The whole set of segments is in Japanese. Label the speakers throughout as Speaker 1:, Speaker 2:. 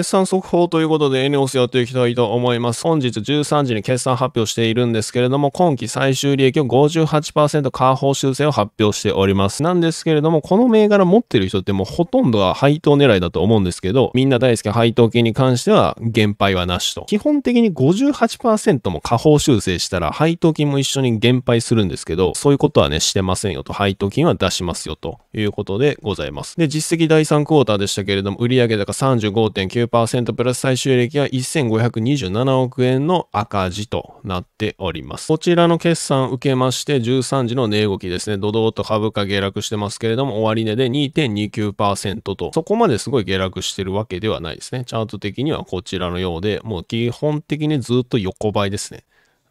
Speaker 1: 決算速報ということで、エネオスやっていきたいと思います。本日13時に決算発表しているんですけれども、今期最終利益を58%下方修正を発表しております。なんですけれども、この銘柄持ってる人ってもうほとんどは配当狙いだと思うんですけど、みんな大好き配当金に関しては、減配はなしと。基本的に58%も下方修正したら、配当金も一緒に減配するんですけど、そういうことはね、してませんよと、配当金は出しますよということでございます。で、実績第3クォーターでしたけれども、売上高35.9 9プラス最終益は1527億円の赤字となっております。こちらの決算受けまして13時の値動きですね、ドドーと株価下落してますけれども、終値で2.29%と、そこまですごい下落してるわけではないですね。チャート的にはこちらのようで、もう基本的にずっと横ばいですね。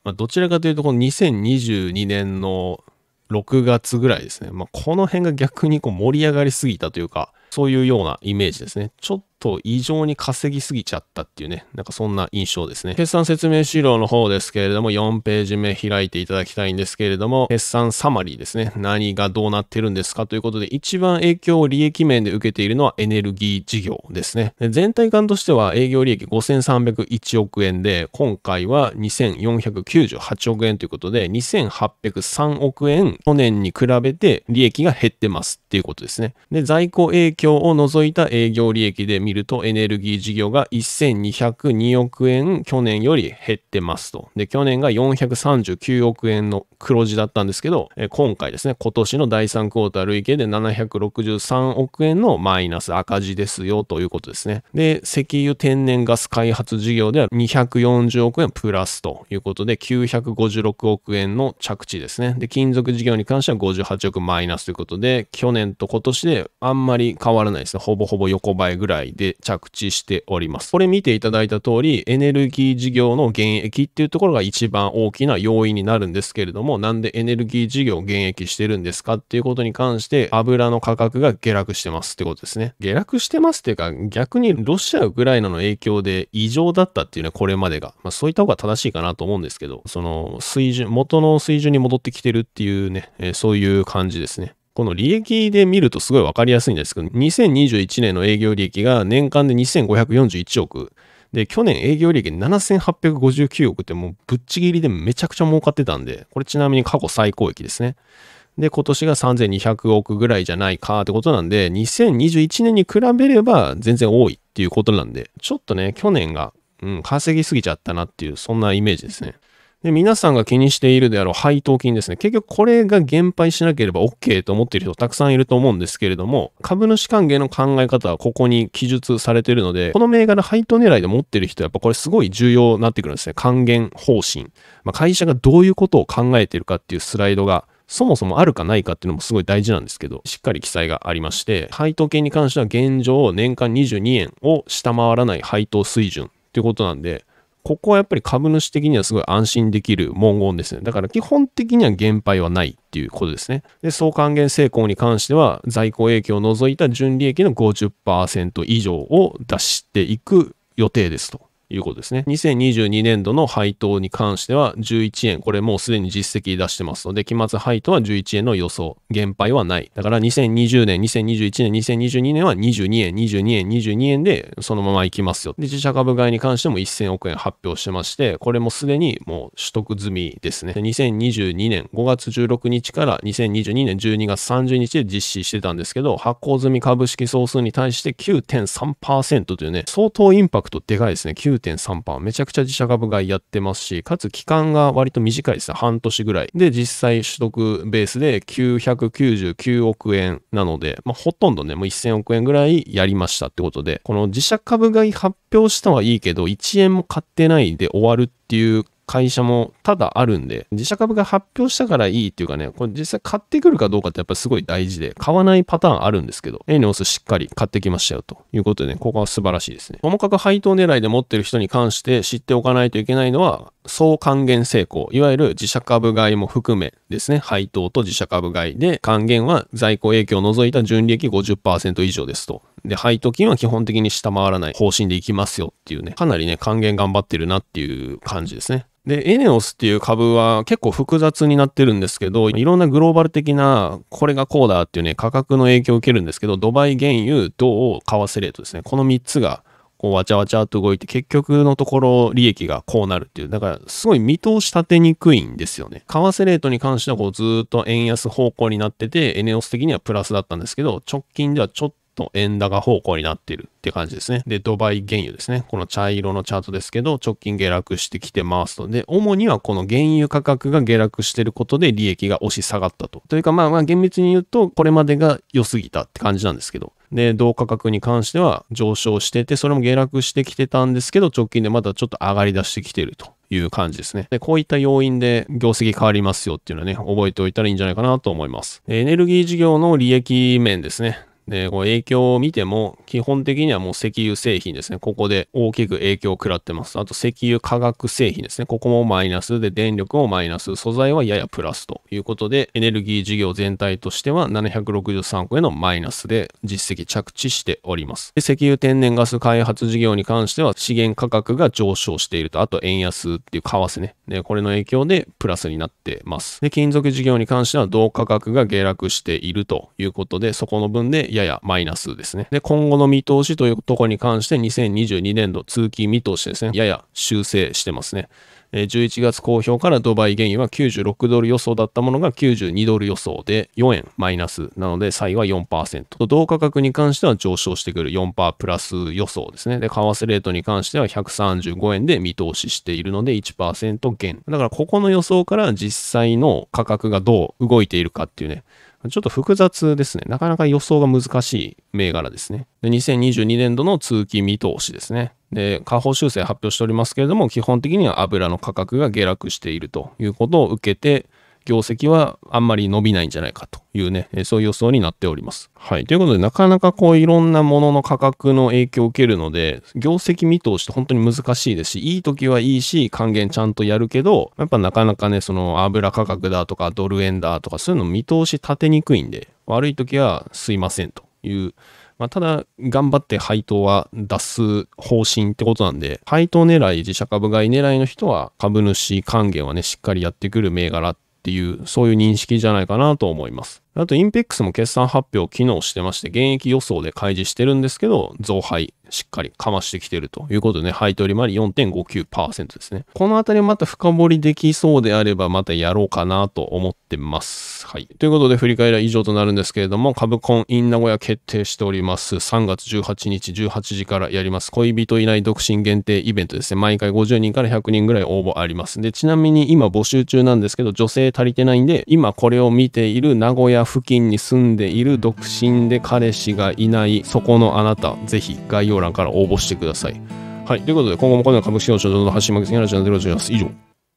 Speaker 1: まあ、どちらかというと、この2022年の6月ぐらいですね。まあ、この辺が逆にこう盛り上がりすぎたというか、そういうようなイメージですね。ちょっと異常に稼ぎすぎちゃったっていうね、なんかそんな印象ですね。決算説明資料の方ですけれども、4ページ目開いていただきたいんですけれども、決算サマリーですね。何がどうなってるんですかということで、一番影響を利益面で受けているのはエネルギー事業ですね。全体感としては営業利益5301億円で、今回は2498億円ということで、2803億円去年に比べて利益が減ってますっていうことですね。で、在庫影響を除いた営業利益で見見るとエネルギー事業が1202億円去年より減ってますと。で、去年が439億円の黒字だったんですけど、今回ですね、今年の第3クォーター累計で763億円のマイナス赤字ですよということですね。で、石油天然ガス開発事業では240億円プラスということで、956億円の着地ですね。で、金属事業に関しては58億マイナスということで、去年と今年であんまり変わらないですね。ほぼほぼ横ばいぐらいでで着地しております。これ見ていただいた通り、エネルギー事業の減益っていうところが一番大きな要因になるんですけれども、なんでエネルギー事業減益してるんですかっていうことに関して、油の価格が下落してますってことですね。下落してますっていうか、逆にロシア、ウクライナの影響で異常だったっていうね、これまでが。まあそういった方が正しいかなと思うんですけど、その水準、元の水準に戻ってきてるっていうね、えそういう感じですね。この利益で見るとすごいわかりやすいんですけど、2021年の営業利益が年間で2541億。で、去年営業利益7859億ってもうぶっちぎりでめちゃくちゃ儲かってたんで、これちなみに過去最高益ですね。で、今年が3200億ぐらいじゃないかってことなんで、2021年に比べれば全然多いっていうことなんで、ちょっとね、去年が、うん、稼ぎすぎちゃったなっていう、そんなイメージですね。で、皆さんが気にしているであろう配当金ですね。結局これが減配しなければ OK と思っている人たくさんいると思うんですけれども、株主還元の考え方はここに記述されているので、この銘柄配当狙いで持っている人はやっぱこれすごい重要になってくるんですね。還元方針。まあ、会社がどういうことを考えているかっていうスライドがそもそもあるかないかっていうのもすごい大事なんですけど、しっかり記載がありまして、配当金に関しては現状年間22円を下回らない配当水準っていうことなんで、ここはやっぱり株主的にはすごい安心できる文言ですね。だから基本的には減配はないっていうことですね。で、総還元成功に関しては、在庫影響を除いた純利益の50%以上を出していく予定ですと。いうことですね。2022年度の配当に関しては11円、これもうすでに実績出してますので、期末配当は11円の予想、減配はない。だから2020年、2021年、2022年は22円、22円、22円でそのままいきますよ。で、自社株買いに関しても1000億円発表してまして、これもすでにもう取得済みですね。2022年5月16日から2022年12月30日で実施してたんですけど、発行済み株式総数に対して9.3%というね、相当インパクトでかいですね。9めちゃくちゃ自社株買いやってますし、かつ期間が割と短いですね。半年ぐらい。で、実際取得ベースで999億円なので、まあ、ほとんどね、もう1000億円ぐらいやりましたってことで、この自社株買い発表したはいいけど、1円も買ってないで終わるっていう会社もただあるんで、自社株が発表したからいいっていうかね、これ実際買ってくるかどうかってやっぱすごい大事で、買わないパターンあるんですけど、エネオスしっかり買ってきましたよということでね、ここは素晴らしいですね。ともかく配当狙いで持ってる人に関して知っておかないといけないのは、総還元成功、いわゆる自社株買いも含めですね、配当と自社株買いで、還元は在庫影響を除いた純利益50%以上ですと。で、配当金は基本的に下回らない方針でいきますよっていうね、かなりね、還元頑張ってるなっていう感じですね。で、エネオスっていう株は結構複雑になってるんですけど、いろんなグローバル的な、これがこうだっていうね、価格の影響を受けるんですけど、ドバイ原油、銅、為替レートですね。この3つが、こう、わちゃわちゃと動いて、結局のところ、利益がこうなるっていう。だから、すごい見通し立てにくいんですよね。為替レートに関しては、こう、ずっと円安方向になってて、エネオス的にはプラスだったんですけど、直近ではちょっと円高方向になっているって感じですね。で、ドバイ原油ですね。この茶色のチャートですけど、直近下落してきてますと。で、主にはこの原油価格が下落していることで利益が押し下がったと。というか、まあまあ厳密に言うと、これまでが良すぎたって感じなんですけど。で、同価格に関しては上昇してて、それも下落してきてたんですけど、直近でまたちょっと上がり出してきてるという感じですね。で、こういった要因で業績変わりますよっていうのはね、覚えておいたらいいんじゃないかなと思います。エネルギー事業の利益面ですね。で、こ影響を見ても、基本的にはもう石油製品ですね。ここで大きく影響を食らってます。あと石油化学製品ですね。ここもマイナスで、電力もマイナス、素材はややプラスということで、エネルギー事業全体としては763億円のマイナスで実績着地しております。で石油天然ガス開発事業に関しては資源価格が上昇していると、あと円安っていう為替ね。で、これの影響でプラスになってます。で、金属事業に関しては銅価格が下落しているということで、そこの分でややマイナスですね。で、今後の見通しというところに関して、2022年度通期見通しですね、やや修正してますね。11月公表からドバイ原油は96ドル予想だったものが92ドル予想で4円マイナスなので差異は4%同価格に関しては上昇してくる4%プラス予想ですねで為替レートに関しては135円で見通ししているので1%減だからここの予想から実際の価格がどう動いているかっていうねちょっと複雑ですね。なかなか予想が難しい銘柄ですね。で2022年度の通期見通しですね。で、下方修正発表しておりますけれども、基本的には油の価格が下落しているということを受けて、業績はあんまり伸びないんじゃないかというね、そういう予想になっております。はい。ということで、なかなかこういろんなものの価格の影響を受けるので、業績見通しって本当に難しいですし、いい時はいいし、還元ちゃんとやるけど、やっぱなかなかね、その油価格だとかドル円だとかそういうの見通し立てにくいんで、悪い時はすいませんという、まあ、ただ、頑張って配当は出す方針ってことなんで、配当狙い、自社株買い狙いの人は、株主還元はね、しっかりやってくる銘柄っていう、そういう認識じゃないかなと思います。あと、インペックスも決算発表機能してまして、現役予想で開示してるんですけど、増配、しっかりかましてきてるということで、ね、配当利回り4.59%ですね。このあたりまた深掘りできそうであれば、またやろうかなと思ってます。はい。ということで、振り返りは以上となるんですけれども、株コンイン名古屋決定しております。3月18日18時からやります。恋人いない独身限定イベントですね。毎回50人から100人ぐらい応募あります。で、ちなみに今募集中なんですけど、女性足りてないんで、今これを見ている名古屋付近に住んでいる独身で彼氏がいないそこのあなた、ぜひ概要欄から応募してください。はい。ということで、今後もこのような株式市社上の発信マーケティングラジオでございます。以上。